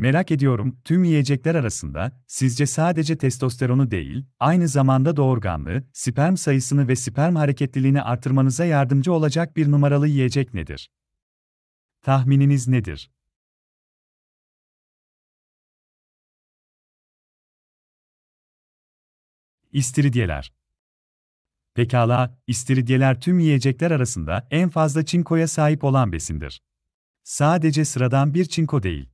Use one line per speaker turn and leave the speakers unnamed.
Merak ediyorum, tüm yiyecekler arasında, sizce sadece testosteronu değil, aynı zamanda doğurganlığı, sperm sayısını ve sperm hareketliliğini artırmanıza yardımcı olacak bir numaralı yiyecek nedir? Tahmininiz nedir? İstiridyeler Pekala, istiridyeler tüm yiyecekler arasında en fazla çinkoya sahip olan besindir. Sadece sıradan bir çinko değil